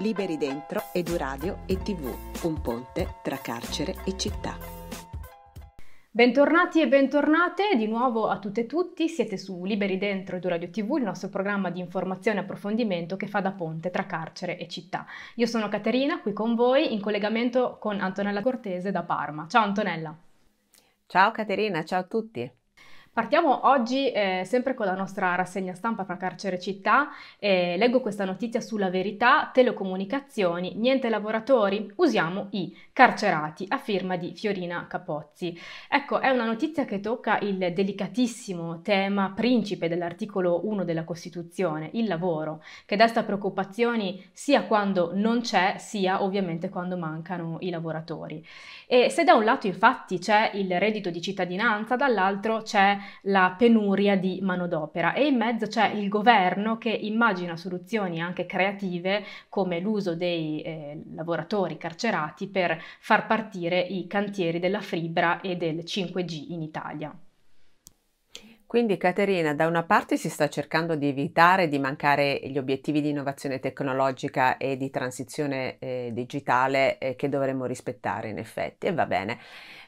Liberi Dentro, Eduradio e TV, un ponte tra carcere e città. Bentornati e bentornate di nuovo a tutte e tutti, siete su Liberi Dentro Eduradio TV, il nostro programma di informazione e approfondimento che fa da ponte tra carcere e città. Io sono Caterina, qui con voi, in collegamento con Antonella Cortese da Parma. Ciao Antonella! Ciao Caterina, ciao a tutti! Partiamo oggi eh, sempre con la nostra rassegna stampa fra carcere e città. Eh, leggo questa notizia sulla verità, telecomunicazioni, niente lavoratori, usiamo i carcerati, a firma di Fiorina Capozzi. Ecco, è una notizia che tocca il delicatissimo tema principe dell'articolo 1 della Costituzione, il lavoro, che desta preoccupazioni sia quando non c'è, sia ovviamente quando mancano i lavoratori. E se da un lato infatti c'è il reddito di cittadinanza, dall'altro c'è la penuria di manodopera e in mezzo c'è il governo che immagina soluzioni anche creative come l'uso dei eh, lavoratori carcerati per far partire i cantieri della fibra e del 5G in Italia. Quindi Caterina, da una parte si sta cercando di evitare di mancare gli obiettivi di innovazione tecnologica e di transizione eh, digitale eh, che dovremmo rispettare in effetti, e va bene.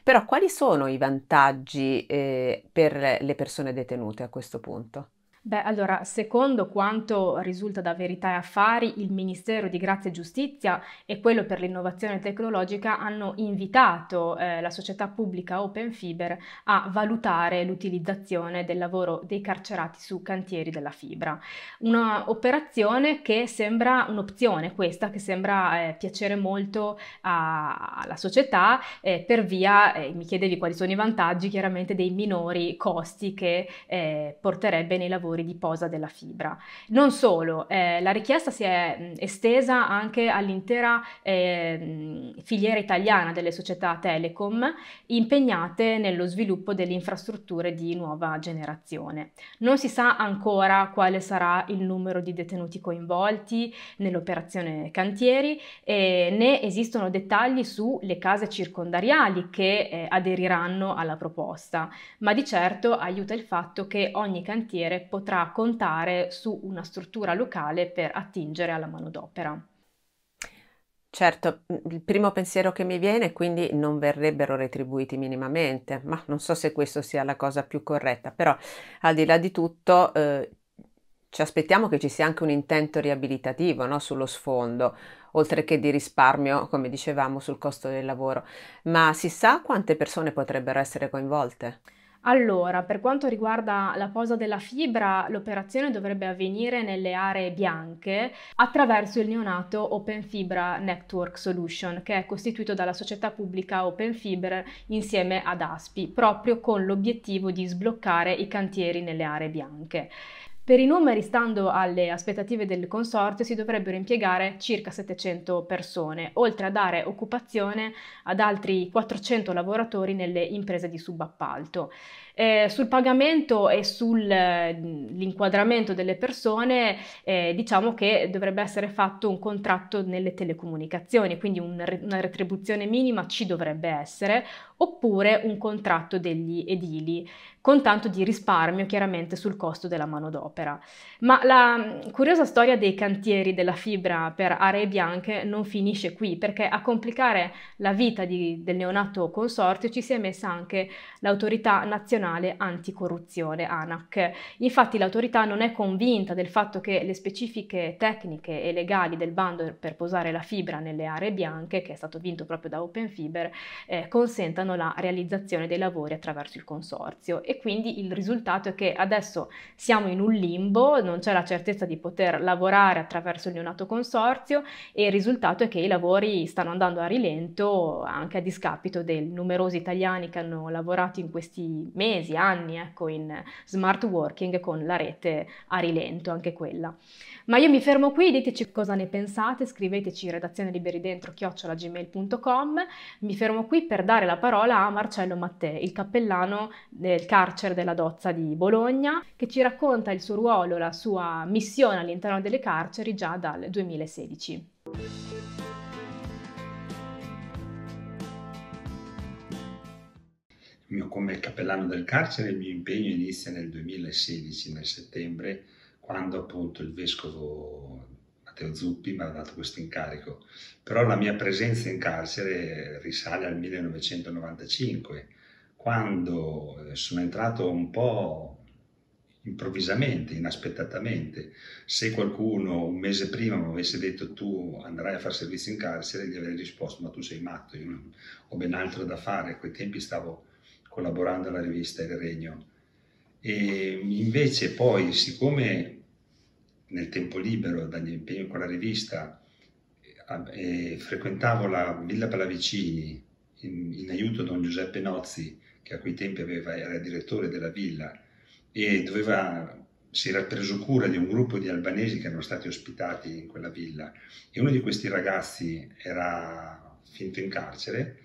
Però quali sono i vantaggi eh, per le persone detenute a questo punto? Beh, allora, secondo quanto risulta da Verità e Affari, il Ministero di Grazia e Giustizia e quello per l'innovazione tecnologica hanno invitato eh, la società pubblica Open Fiber a valutare l'utilizzazione del lavoro dei carcerati su cantieri della fibra. Una operazione che sembra un'opzione, questa che sembra eh, piacere molto a, alla società eh, per via, eh, mi chiedevi quali sono i vantaggi, chiaramente dei minori costi che eh, porterebbe nei lavori valori di posa della fibra. Non solo, eh, la richiesta si è estesa anche all'intera eh, filiera italiana delle società telecom impegnate nello sviluppo delle infrastrutture di nuova generazione. Non si sa ancora quale sarà il numero di detenuti coinvolti nell'operazione cantieri, eh, né esistono dettagli sulle case circondariali che eh, aderiranno alla proposta, ma di certo aiuta il fatto che ogni cantiere potrà potrà contare su una struttura locale per attingere alla manodopera. Certo, il primo pensiero che mi viene è quindi non verrebbero retribuiti minimamente, ma non so se questa sia la cosa più corretta, però al di là di tutto eh, ci aspettiamo che ci sia anche un intento riabilitativo no, sullo sfondo, oltre che di risparmio, come dicevamo, sul costo del lavoro. Ma si sa quante persone potrebbero essere coinvolte? Allora, per quanto riguarda la posa della fibra, l'operazione dovrebbe avvenire nelle aree bianche attraverso il neonato Open Fibra Network Solution, che è costituito dalla società pubblica Open Fibra insieme ad ASPI, proprio con l'obiettivo di sbloccare i cantieri nelle aree bianche. Per i numeri, stando alle aspettative del consorzio, si dovrebbero impiegare circa 700 persone, oltre a dare occupazione ad altri 400 lavoratori nelle imprese di subappalto. Eh, sul pagamento e sull'inquadramento eh, delle persone eh, diciamo che dovrebbe essere fatto un contratto nelle telecomunicazioni, quindi un re, una retribuzione minima ci dovrebbe essere, oppure un contratto degli edili, con tanto di risparmio chiaramente sul costo della manodopera. Ma la mm, curiosa storia dei cantieri della fibra per aree bianche non finisce qui, perché a complicare la vita di, del neonato consorzio ci si è messa anche l'autorità nazionale nazionale anticorruzione ANAC. Infatti l'autorità non è convinta del fatto che le specifiche tecniche e legali del bando per posare la fibra nelle aree bianche, che è stato vinto proprio da OpenFiber, eh, consentano la realizzazione dei lavori attraverso il consorzio e quindi il risultato è che adesso siamo in un limbo, non c'è la certezza di poter lavorare attraverso il neonato consorzio e il risultato è che i lavori stanno andando a rilento anche a discapito dei numerosi italiani che hanno lavorato in questi mesi mesi, anni, ecco, in smart working con la rete a rilento, anche quella. Ma io mi fermo qui, diteci cosa ne pensate, scriveteci in redazione liberi dentro chiocciolagmail.com. Mi fermo qui per dare la parola a Marcello Mattè, il cappellano del carcere della Dozza di Bologna, che ci racconta il suo ruolo, la sua missione all'interno delle carceri già dal 2016. mio, come cappellano del carcere il mio impegno inizia nel 2016, nel settembre, quando appunto il vescovo Matteo Zuppi mi ha dato questo incarico. Però la mia presenza in carcere risale al 1995, quando eh, sono entrato un po' improvvisamente, inaspettatamente. Se qualcuno un mese prima mi avesse detto tu andrai a fare servizio in carcere, gli avrei risposto ma tu sei matto, io non ho ben altro da fare. A quei tempi stavo collaborando alla rivista Il Regno. E invece poi, siccome nel tempo libero dagli impegni con la rivista eh, eh frequentavo la Villa Pallavicini in, in aiuto a Don Giuseppe Nozzi, che a quei tempi aveva, era direttore della villa e doveva si era preso cura di un gruppo di albanesi che erano stati ospitati in quella villa e uno di questi ragazzi era finto in carcere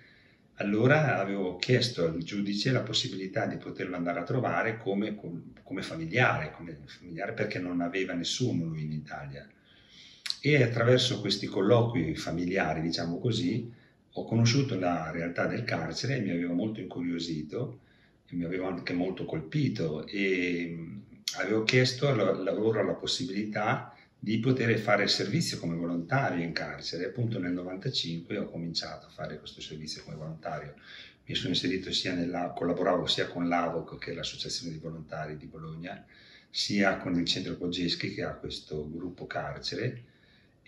allora avevo chiesto al giudice la possibilità di poterlo andare a trovare come, come familiare, come familiare perché non aveva nessuno lui in Italia. E attraverso questi colloqui familiari, diciamo così, ho conosciuto la realtà del carcere e mi aveva molto incuriosito e mi aveva anche molto colpito e mm, avevo chiesto loro la possibilità di di poter fare il servizio come volontario in carcere. Appunto nel 1995 ho cominciato a fare questo servizio come volontario. Mi sono inserito sia nella, collaboravo sia con l'AVOC, che è l'Associazione di Volontari di Bologna, sia con il Centro Pogeschi, che ha questo gruppo carcere,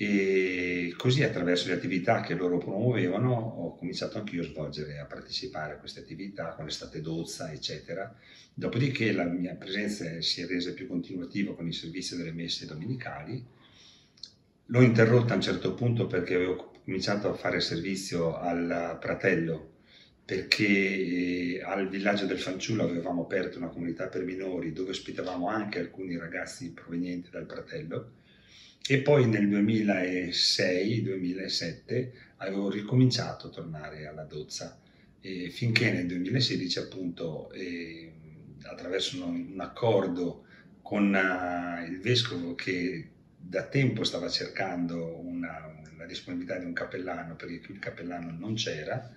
e così attraverso le attività che loro promuovevano ho cominciato anch'io a svolgere, a partecipare a queste attività con l'estate dozza, eccetera. Dopodiché la mia presenza si è resa più continuativa con il servizio delle messe domenicali. L'ho interrotta a un certo punto perché avevo cominciato a fare servizio al Pratello, perché eh, al villaggio del Fanciullo avevamo aperto una comunità per minori dove ospitavamo anche alcuni ragazzi provenienti dal Pratello e poi nel 2006-2007 avevo ricominciato a tornare alla dozza, e finché nel 2016 appunto eh, attraverso un, un, accordo con uh, il vescovo che da tempo stava cercando una, la disponibilità di un cappellano perché qui il cappellano non c'era,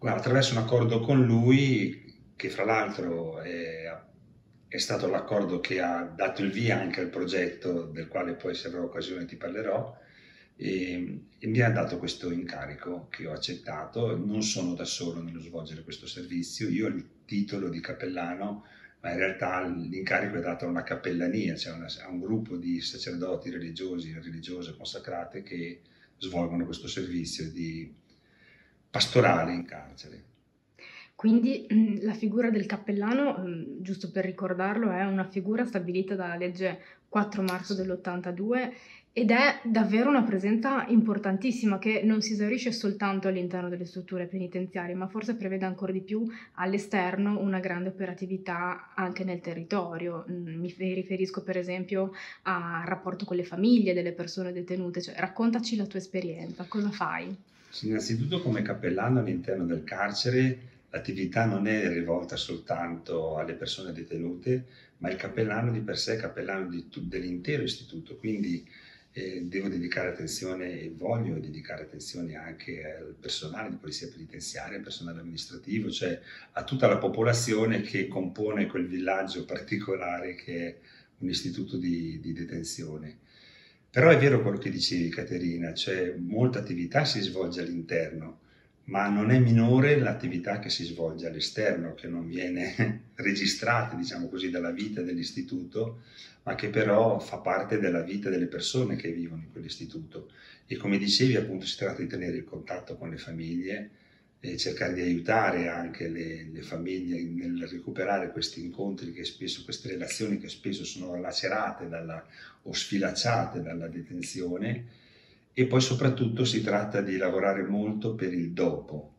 attraverso un accordo con lui che fra l'altro è appunto è stato l'accordo che ha dato il via anche al progetto del quale poi se avrò occasione ti parlerò e, e mi ha dato questo incarico che ho accettato. Non sono da solo nello svolgere questo servizio, io ho il titolo di cappellano ma in realtà l'incarico è dato a una cappellania, cioè una, a un gruppo di sacerdoti religiosi e religiose consacrate che svolgono questo servizio di pastorale in carcere. Quindi la figura del cappellano, mm, giusto per ricordarlo, è una figura stabilita dalla legge 4 marzo dell'82 ed è davvero una presenza importantissima che non si esaurisce soltanto all'interno delle strutture penitenziarie, ma forse prevede ancora di più all'esterno una grande operatività anche nel territorio. Mm, mi riferisco per esempio al rapporto con le famiglie delle persone detenute, cioè raccontaci la tua esperienza, cosa fai? Innanzitutto come cappellano all'interno del carcere L'attività non è rivolta soltanto alle persone detenute, ma il cappellano di per sé è cappellano dell'intero istituto, quindi eh, devo dedicare attenzione e voglio dedicare attenzione anche al personale di polizia penitenziaria, al personale amministrativo, cioè a tutta la popolazione che compone quel villaggio particolare che è un istituto di, di detenzione. Però è vero quello che dicevi Caterina, cioè molta attività si svolge all'interno, ma non è minore l'attività che si svolge all'esterno, che non viene registrata, diciamo così, dalla vita dell'istituto, ma che però fa parte della vita delle persone che vivono in quell'istituto. E come dicevi, appunto, si tratta di tenere il contatto con le famiglie e cercare di aiutare anche le, le famiglie nel recuperare questi incontri che spesso, queste relazioni che spesso sono lacerate dalla, o sfilacciate dalla detenzione e poi soprattutto si tratta di lavorare molto per il dopo,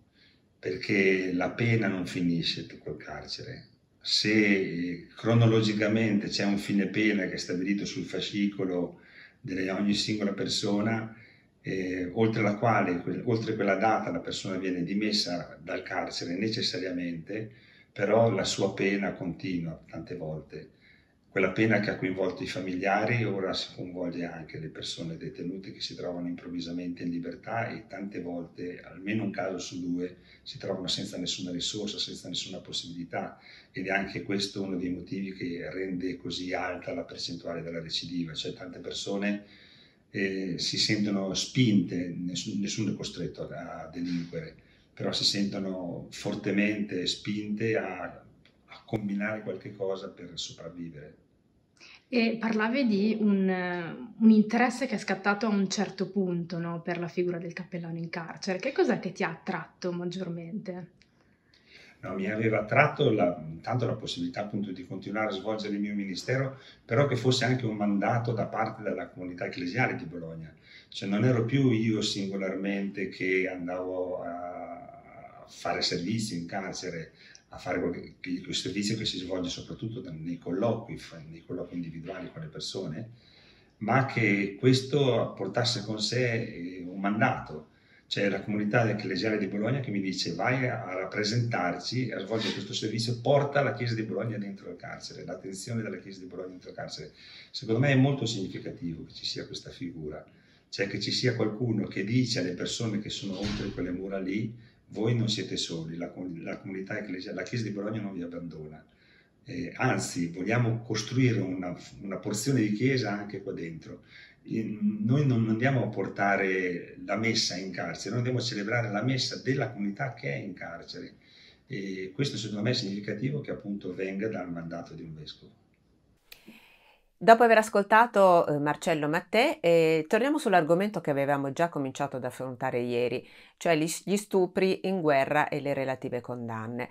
perché la pena non finisce col carcere. Se eh, cronologicamente c'è un fine pena che è stabilito sul fascicolo di ogni singola persona, eh, oltre la quale, oltre quella data, la persona viene dimessa dal carcere necessariamente, però la sua pena continua tante volte. Quella pena che ha coinvolto i familiari ora si coinvolge anche le persone detenute che si trovano improvvisamente in libertà e tante volte, almeno un caso su due, si trovano senza nessuna risorsa, senza nessuna possibilità ed è anche questo uno dei motivi che rende così alta la percentuale della recidiva, cioè tante persone eh, si sentono spinte, nessuno, nessuno è costretto a delinquere, però si sentono fortemente spinte a, a combinare qualche cosa per sopravvivere. E parlavi di un, eh, un interesse che è scattato a un certo punto no, per la figura del cappellano in carcere. Che cos'è che ti ha attratto maggiormente? No, mi aveva attratto la, tanto la possibilità appunto di continuare a svolgere il mio ministero, però che fosse anche un mandato da parte della comunità ecclesiale di Bologna. Cioè non ero più io singolarmente che andavo a fare servizio in carcere, a fare il servizio che si svolge soprattutto nei colloqui, nei colloqui individuali con le persone, ma che questo portasse con sé eh, un mandato. C'è la comunità ecclesiale di Bologna che mi dice vai a rappresentarci, a svolgere questo servizio, porta la Chiesa di Bologna dentro il carcere, l'attenzione della Chiesa di Bologna dentro il carcere. Secondo me è molto significativo che ci sia questa figura, cioè che ci sia qualcuno che dice alle persone che sono oltre quelle mura lì voi non siete soli, la, la comunità ecclesiale, la Chiesa di Bologna non vi abbandona. Eh, anzi, vogliamo costruire una, una, porzione di Chiesa anche qua dentro. Eh, noi non andiamo a portare la messa in carcere, noi andiamo a celebrare la messa della comunità che è in carcere. E questo secondo me è significativo che appunto venga dal mandato di un vescovo. Dopo aver ascoltato eh, Marcello Mattè, eh, torniamo sull'argomento che avevamo già cominciato ad affrontare ieri, cioè gli, stupri in guerra e le relative condanne.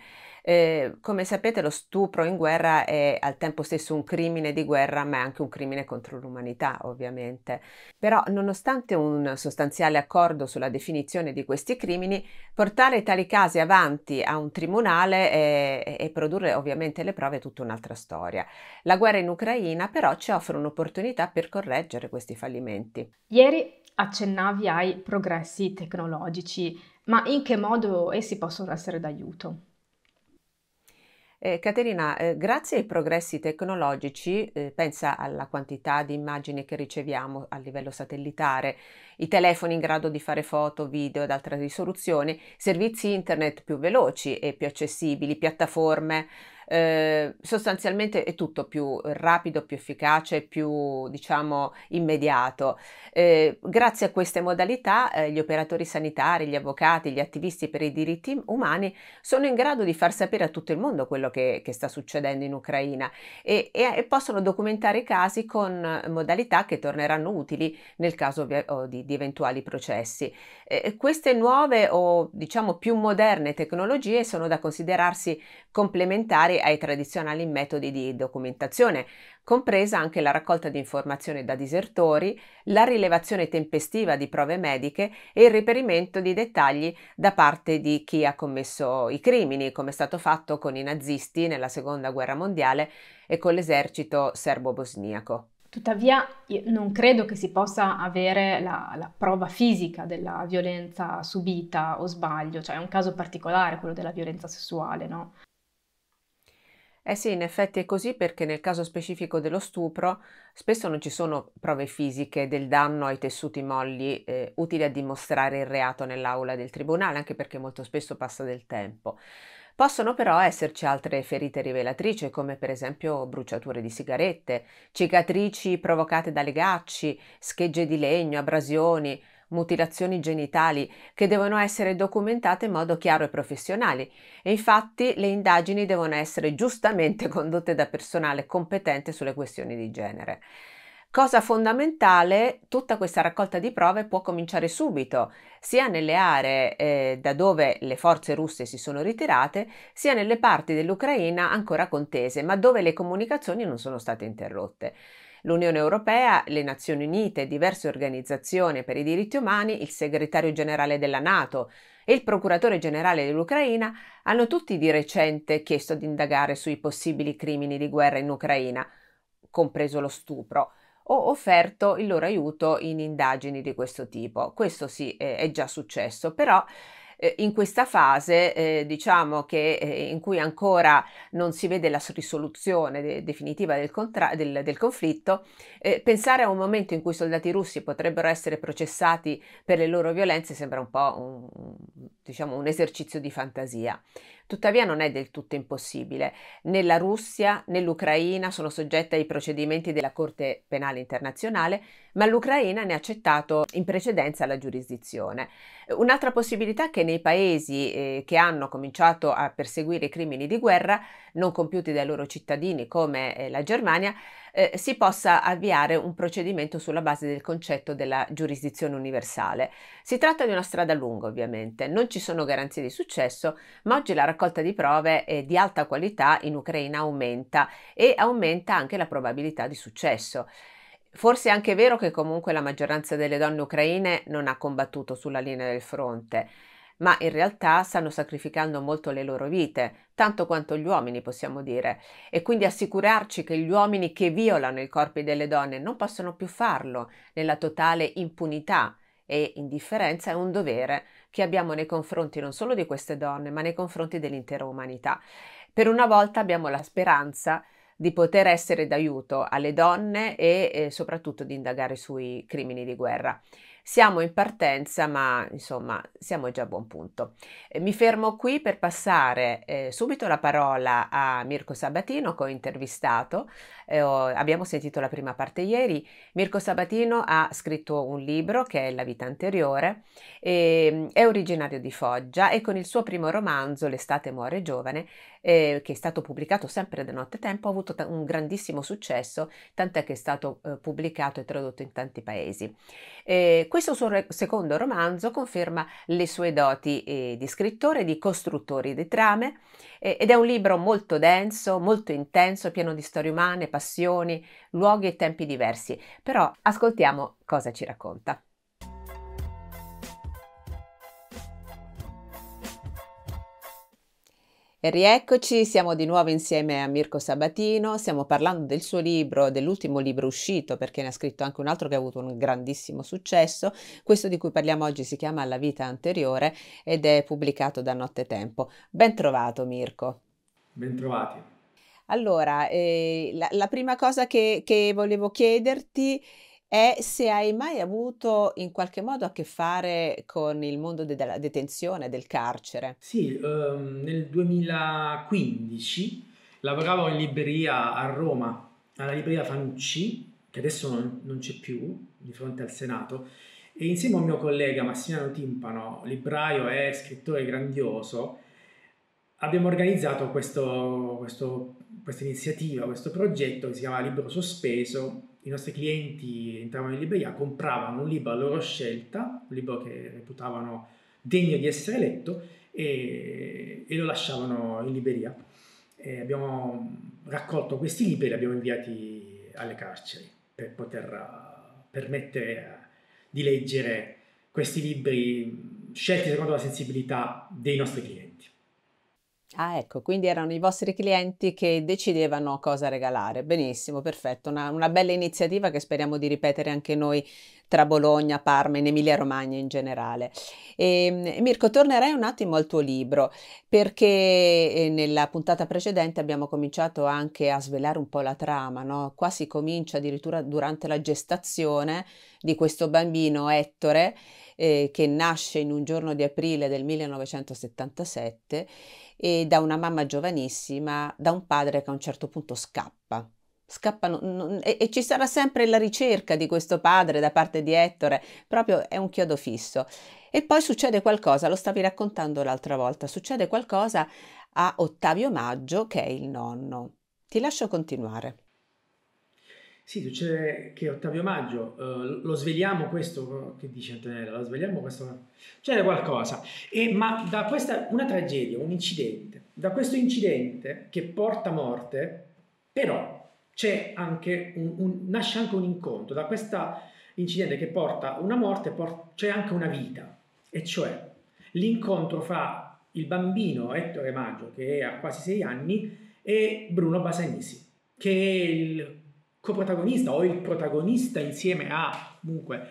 Eh, come sapete lo stupro in guerra è al tempo stesso un crimine di guerra, ma è anche un crimine contro l'umanità, ovviamente. Però, nonostante un sostanziale accordo sulla definizione di questi crimini, portare tali casi avanti a un tribunale eh, e, e produrre ovviamente le prove è tutta un'altra storia. La guerra in Ucraina, però, ci offre un'opportunità per correggere questi fallimenti. Ieri accennavi ai progressi tecnologici, ma in che modo essi possono essere d'aiuto? Eh, Caterina, eh, grazie ai progressi tecnologici, eh, pensa alla quantità di immagini che riceviamo a livello satellitare, i telefoni in grado di fare foto, video ad alta risoluzione, servizi internet più veloci e più accessibili, piattaforme Ehm, sostanzialmente è tutto più rapido, più efficace, più diciamo immediato. Eh, grazie a queste modalità eh, gli operatori sanitari, gli avvocati, gli attivisti per i diritti umani sono in grado di far sapere a tutto il mondo quello che, che sta succedendo in Ucraina e, e, e, possono documentare i casi con modalità che torneranno utili nel caso di, di eventuali processi. queste nuove o diciamo più moderne tecnologie sono da considerarsi complementari poi ai tradizionali metodi di documentazione, compresa anche la raccolta di informazioni da disertori, la rilevazione tempestiva di prove mediche e il reperimento di dettagli da parte di chi ha commesso i crimini, come è stato fatto con i nazisti nella Seconda Guerra Mondiale e con l'esercito serbo-bosniaco. Tuttavia, non credo che si possa avere la, la, prova fisica della violenza subita o sbaglio, cioè è un caso particolare quello della violenza sessuale, no? Eh sì, in effetti è così perché nel caso specifico dello stupro spesso non ci sono prove fisiche del danno ai tessuti molli eh, utili a dimostrare il reato nell'aula del tribunale, anche perché molto spesso passa del tempo. Possono però esserci altre ferite rivelatrici, come per esempio bruciature di sigarette, cicatrici provocate da legacci, schegge di legno, abrasioni, mutilazioni genitali che devono essere documentate in modo chiaro e professionale e infatti le indagini devono essere giustamente condotte da personale competente sulle questioni di genere. Cosa fondamentale, tutta questa raccolta di prove può cominciare subito, sia nelle aree eh, da dove le forze russe si sono ritirate, sia nelle parti dell'Ucraina ancora contese, ma dove le comunicazioni non sono state interrotte. L'Unione Europea, le Nazioni Unite, diverse organizzazioni per i diritti umani, il segretario generale della Nato e il procuratore generale dell'Ucraina hanno tutti di recente chiesto di indagare sui possibili crimini di guerra in Ucraina, compreso lo stupro o offerto il loro aiuto in indagini di questo tipo. Questo sì eh, è già successo, però eh, in questa fase, eh, diciamo che eh, in cui ancora non si vede la risoluzione de- definitiva del, contra- del, del conflitto, eh, pensare a un momento in cui i soldati russi potrebbero essere processati per le loro violenze sembra un po' un, diciamo, un esercizio di fantasia. Tuttavia non è del tutto impossibile. Nella Russia nell'Ucraina sono soggette ai procedimenti della Corte Penale Internazionale, ma l'Ucraina ne ha accettato in precedenza la giurisdizione. Un'altra possibilità è che nei paesi eh, che hanno cominciato a perseguire i crimini di guerra non compiuti dai loro cittadini, come eh, la Germania, eh, si possa avviare un procedimento sulla base del concetto della giurisdizione universale. Si tratta di una strada lunga ovviamente, non ci sono garanzie di successo, ma oggi la raccolta di prove eh, di alta qualità in Ucraina aumenta e aumenta anche la probabilità di successo. Forse è anche vero che comunque la maggioranza delle donne ucraine non ha combattuto sulla linea del fronte ma in realtà stanno sacrificando molto le loro vite, tanto quanto gli uomini possiamo dire, e quindi assicurarci che gli uomini che violano i corpi delle donne non possono più farlo nella totale impunità e indifferenza è un dovere che abbiamo nei confronti non solo di queste donne, ma nei confronti dell'intera umanità. Per una volta abbiamo la speranza di poter essere d'aiuto alle donne e eh, soprattutto di indagare sui crimini di guerra. Siamo in partenza, ma insomma siamo già a buon punto. Eh, mi fermo qui per passare eh, subito la parola a Mirko Sabatino che ho intervistato. Eh, abbiamo sentito la prima parte ieri. Mirko Sabatino ha scritto un libro che è La vita anteriore, ehm, è originario di Foggia e con il suo primo romanzo, L'estate muore giovane, eh, che è stato pubblicato sempre da Tempo, ha avuto un grandissimo successo, tant'è che è stato eh, pubblicato e tradotto in tanti paesi. Eh, questo suo re- secondo romanzo conferma le sue doti eh, di scrittore, di costruttore di trame eh, ed è un libro molto denso, molto intenso, pieno di storie umane, passioni, luoghi e tempi diversi. Però ascoltiamo cosa ci racconta. E rieccoci, siamo di nuovo insieme a Mirko Sabatino, stiamo parlando del suo libro, dell'ultimo libro uscito, perché ne ha scritto anche un altro che ha avuto un grandissimo successo. Questo di cui parliamo oggi si chiama La vita anteriore ed è pubblicato da Nottetempo. Bentrovato Mirko. Bentrovati. Allora, eh, la, la, prima cosa che, che volevo chiederti è è se hai mai avuto in qualche modo a che fare con il mondo de- della detenzione, del carcere. Sì, um, nel 2015 lavoravo in libreria a Roma, alla libreria Fanucci, che adesso non, non c'è più, di fronte al Senato, e insieme a un mio collega Massimiliano Timpano, libraio e scrittore grandioso, abbiamo organizzato questa iniziativa, questo progetto che si chiama Libro Sospeso, i nostri clienti entravano in libreria, compravano un libro a loro scelta, un libro che reputavano degno di essere letto e, e lo lasciavano in libreria. E abbiamo raccolto questi libri e li abbiamo inviati alle carceri per poter permettere di leggere questi libri scelti secondo la sensibilità dei nostri clienti. Ah, ecco, quindi erano i vostri clienti che decidevano cosa regalare. Benissimo, perfetto, una, una bella iniziativa che speriamo di ripetere anche noi tra Bologna, Parma, in Emilia-Romagna in generale. E, ehm, Mirko, tornerai un attimo al tuo libro, perché eh, nella puntata precedente abbiamo cominciato anche a svelare un po' la trama, no? Qua si comincia addirittura durante la gestazione di questo bambino Ettore eh, che nasce in un giorno di aprile del 1977 e da una mamma giovanissima, da un padre che a un certo punto scappa. Scappano, non, e, e, ci sarà sempre la ricerca di questo padre da parte di Ettore, proprio è un chiodo fisso. E poi succede qualcosa, lo stavi raccontando l'altra volta, succede qualcosa a Ottavio Maggio che è il nonno. Ti lascio continuare. Sì, succede che Ottavio Maggio, eh, lo svegliamo questo, che dice Antonella, lo svegliamo questo, c'era qualcosa, e, ma da questa, una tragedia, un incidente, da questo incidente che porta morte, però c'è anche un, un, nasce anche un incontro, da questo incidente che porta una morte por- c'è anche una vita, e cioè l'incontro fra il bambino Ettore Maggio, che ha quasi sei anni, e Bruno Basanisi, che è il coprotagonista o il protagonista insieme a comunque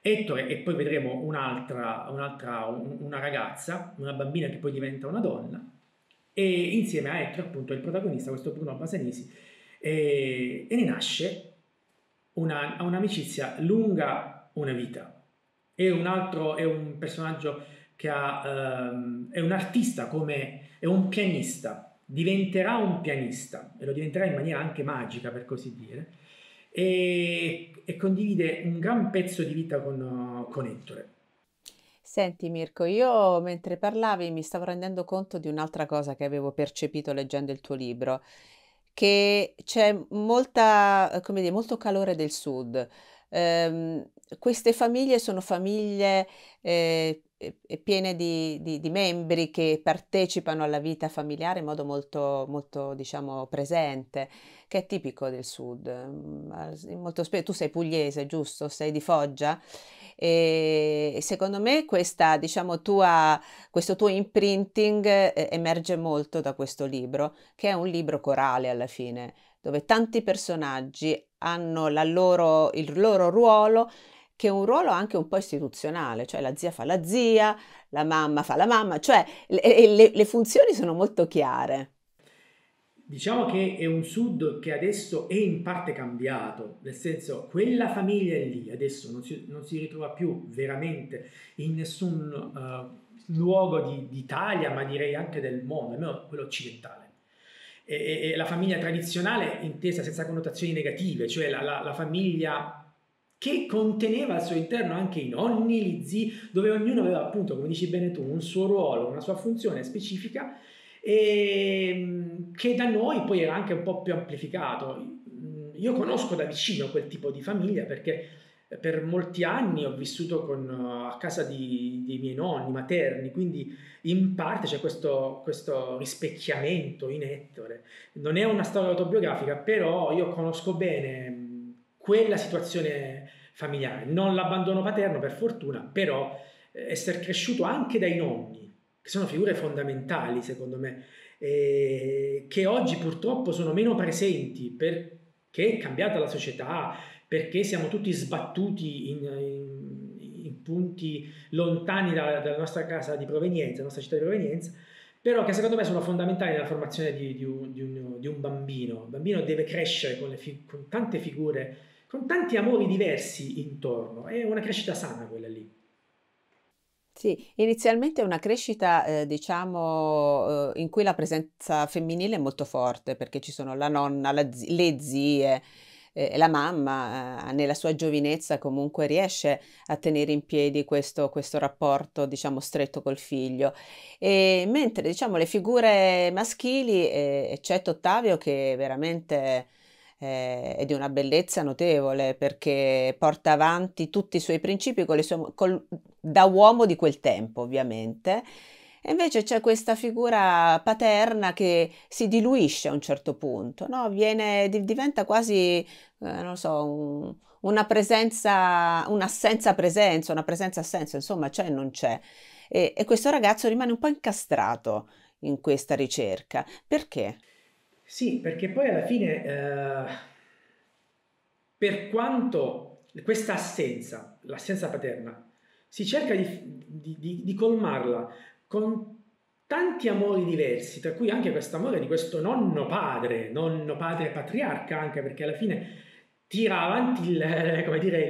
Ettore e poi vedremo un'altra, un'altra una ragazza, una bambina che poi diventa una donna e insieme a Ettore appunto il protagonista, questo Bruno Basanisi e, e ne nasce una, un'amicizia lunga una vita è un altro, è un personaggio che ha, um, è un artista come, è un pianista diventerà un pianista e lo diventerà in maniera anche magica per così dire e, e condivide un gran pezzo di vita con, con Ettore. Senti Mirko, io mentre parlavi mi stavo rendendo conto di un'altra cosa che avevo percepito leggendo il tuo libro, che c'è molta, come dire, molto calore del sud. Eh, queste famiglie sono famiglie eh, e piene di, di, di, membri che partecipano alla vita familiare in modo molto, molto diciamo, presente, che è tipico del sud. Mm, molto spe- tu sei pugliese, giusto? Sei di Foggia? E secondo me questa, diciamo, tua, questo tuo imprinting eh, emerge molto da questo libro, che è un libro corale alla fine, dove tanti personaggi hanno loro, il loro ruolo che è un ruolo anche un po' istituzionale, cioè la zia fa la zia, la mamma fa la mamma, cioè le, le, le funzioni sono molto chiare. Diciamo che è un sud che adesso è in parte cambiato, nel senso quella famiglia lì adesso non si, non si ritrova più veramente in nessun uh, luogo di, d'Italia, ma direi anche del mondo, almeno quello occidentale. E, e, la famiglia tradizionale intesa senza connotazioni negative, cioè la, la, la famiglia che conteneva al suo interno anche i nonni, gli zii, dove ognuno aveva appunto, come dici bene tu, un suo ruolo, una sua funzione specifica e ehm, che da noi poi era anche un po' più amplificato. Io conosco da vicino quel tipo di famiglia perché per molti anni ho vissuto con, a casa di, dei miei nonni materni, quindi in parte c'è questo, questo, rispecchiamento in Ettore. Non è una storia autobiografica, però io conosco bene quella situazione familiare, non l'abbandono paterno per fortuna, però eh, essere cresciuto anche dai nonni, che sono figure fondamentali secondo me, eh, che oggi purtroppo sono meno presenti perché è cambiata la società, perché siamo tutti sbattuti in, in, in punti lontani da, dalla nostra casa di provenienza, dalla nostra città di provenienza, però che secondo me sono fondamentali nella formazione di, di, un, di, un, di un, bambino. Il bambino deve crescere con, fi- con tante figure con tanti amori diversi intorno. È una crescita sana quella lì. Sì, inizialmente è una crescita, eh, diciamo, eh, in cui la presenza femminile è molto forte, perché ci sono la nonna, la zi- le zie eh, la mamma eh, nella sua giovinezza comunque riesce a tenere in piedi questo, questo rapporto diciamo stretto col figlio e mentre diciamo le figure maschili eh, eccetto Ottavio che veramente eh, è di una bellezza notevole perché porta avanti tutti i suoi principi sue, col, da uomo di quel tempo ovviamente. E invece c'è questa figura paterna che si diluisce a un certo punto, no? Viene, diventa quasi, eh, non so, un, una presenza, un'assenza presenza, una presenza assenza, insomma c'è e non c'è. E, e questo ragazzo rimane un po' incastrato in questa ricerca. Perché? Sì, perché poi alla fine, eh, per quanto questa assenza, l'assenza paterna, si cerca di, di, di, di colmarla con tanti amori diversi, tra cui anche questo amore di questo nonno padre, nonno padre patriarca, anche perché alla fine tira avanti il, dire,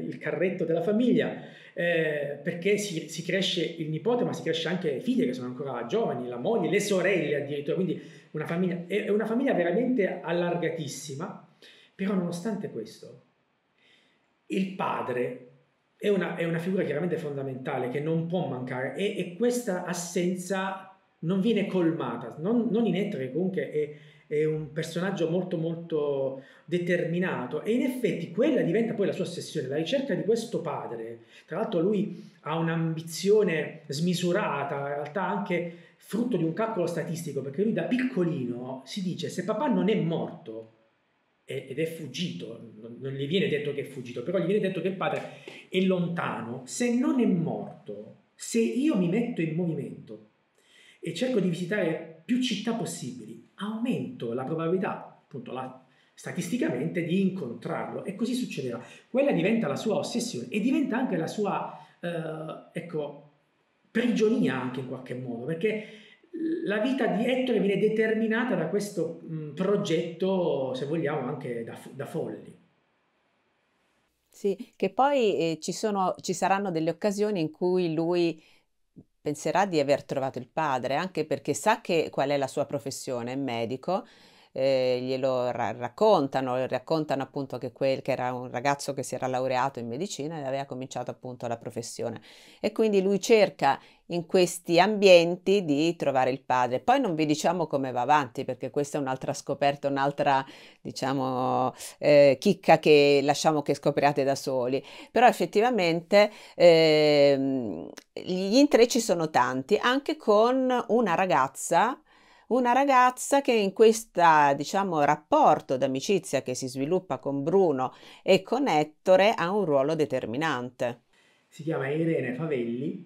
il, il carretto della famiglia eh, perché si, si, cresce il nipote, ma si cresce anche le figlie che sono ancora giovani, la moglie, le sorelle addirittura, quindi una famiglia, è una famiglia veramente allargatissima, però nonostante questo, il padre è una, è una figura chiaramente fondamentale che non può mancare e, e questa assenza non viene colmata, non, non in etere comunque è è un personaggio molto molto determinato e in effetti quella diventa poi la sua ossessione, la ricerca di questo padre. Tra l'altro lui ha un'ambizione smisurata, in realtà anche frutto di un calcolo statistico, perché lui da piccolino si dice se papà non è morto ed è fuggito, non gli viene detto che è fuggito, però gli viene detto che il padre è lontano, se non è morto, se io mi metto in movimento e cerco di visitare più città possibili, aumento la probabilità, appunto la, statisticamente, di incontrarlo e così succederà. Quella diventa la sua ossessione e diventa anche la sua, eh, ecco, prigionia anche in qualche modo, perché la vita di Ettore viene determinata da questo mh, mm, progetto, se vogliamo, anche da, da folli. Sì, che poi eh, ci, sono, ci saranno delle occasioni in cui lui Penserà di aver trovato il padre anche perché sa che qual è la sua professione, medico, eh, glielo ra- raccontano, raccontano appunto che, quel, che era un ragazzo che si era laureato in medicina e aveva cominciato appunto la professione e quindi lui cerca in questi ambienti di trovare il padre. Poi non vi diciamo come va avanti perché questa è un'altra scoperta, un'altra diciamo eh, chicca che lasciamo che scopriate da soli, però effettivamente eh, gli intrecci sono tanti anche con una ragazza una ragazza che in questo diciamo, rapporto d'amicizia che si sviluppa con Bruno e con Ettore ha un ruolo determinante. Si chiama Irene Favelli,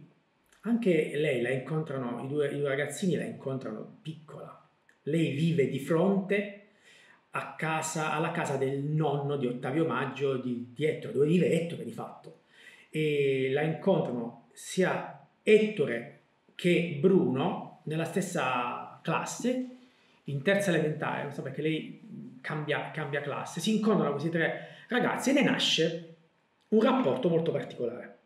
anche lei la incontrano, i due, i due ragazzini la incontrano piccola. Lei vive di fronte casa, alla casa del nonno di Ottavio Maggio di, di Ettore, dove vive Ettore di fatto. E la incontrano sia Ettore che Bruno nella stessa classe, in terza elementare, non so perché lei cambia, cambia classe, si incontrano questi tre ragazzi e ne nasce un rapporto molto particolare,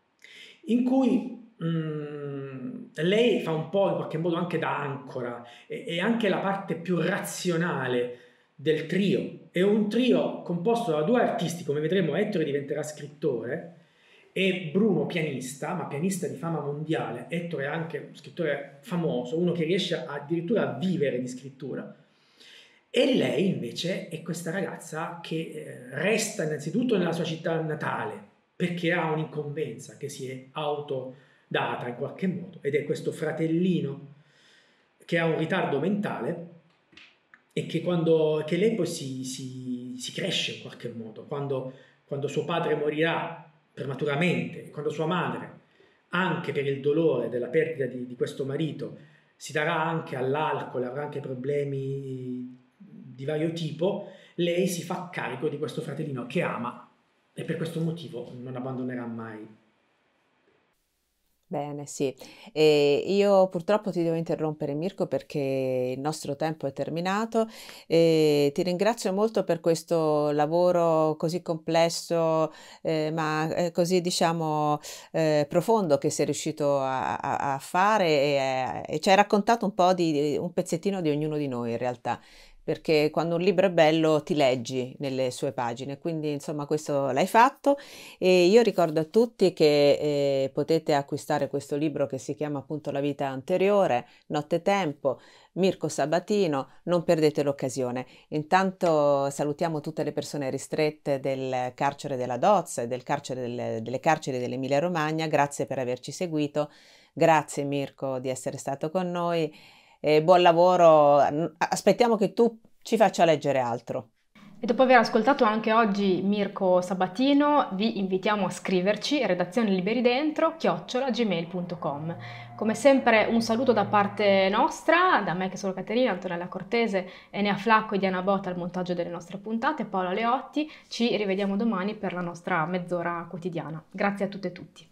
in cui mh, mm, lei fa un po' in qualche modo anche da ancora è, e anche la parte più razionale del trio. È un trio composto da due artisti, come vedremo Ettore diventerà scrittore, e Bruno, pianista, ma pianista di fama mondiale, Ettore è anche un scrittore famoso, uno che riesce addirittura a vivere di scrittura. E lei invece è questa ragazza che eh, resta innanzitutto nella sua città natale perché ha un'incombenza che si è autodata in qualche modo ed è questo fratellino che ha un ritardo mentale e che, quando, che lei poi si, si, si cresce in qualche modo. Quando, quando suo padre morirà prematuramente, quando sua madre, anche per il dolore della perdita di, di questo marito, si darà anche all'alcol, avrà anche problemi di vario tipo, lei si fa carico di questo fratellino che ama e per questo motivo non abbandonerà mai Bene, sì. E io purtroppo ti devo interrompere, Mirko, perché il nostro tempo è terminato. E ti ringrazio molto per questo lavoro così complesso, eh, ma eh, così diciamo eh, profondo che sei riuscito a, a, a fare e, eh, e ci hai raccontato un po' di un pezzettino di ognuno di noi in realtà perché quando un libro è bello ti leggi nelle sue pagine, quindi insomma questo l'hai fatto e io ricordo a tutti che eh, potete acquistare questo libro che si chiama appunto La vita anteriore, Notte Tempo, Mirko Sabatino, non perdete l'occasione. Intanto salutiamo tutte le persone ristrette del carcere della Dozza e del carcere del, delle carceri dell'Emilia Romagna, grazie per averci seguito, grazie Mirko di essere stato con noi eh, buon lavoro, aspettiamo che tu ci faccia leggere altro. E dopo aver ascoltato anche oggi Mirko Sabatino, vi invitiamo a scriverci redazione liberi dentro chiocciola gmail.com. Come sempre un saluto da parte nostra, da me che sono Caterina, Antonella Cortese, Enea Flacco e Diana Botta al montaggio delle nostre puntate, Paola Leotti. Ci rivediamo domani per la nostra mezz'ora quotidiana. Grazie a tutte e tutti.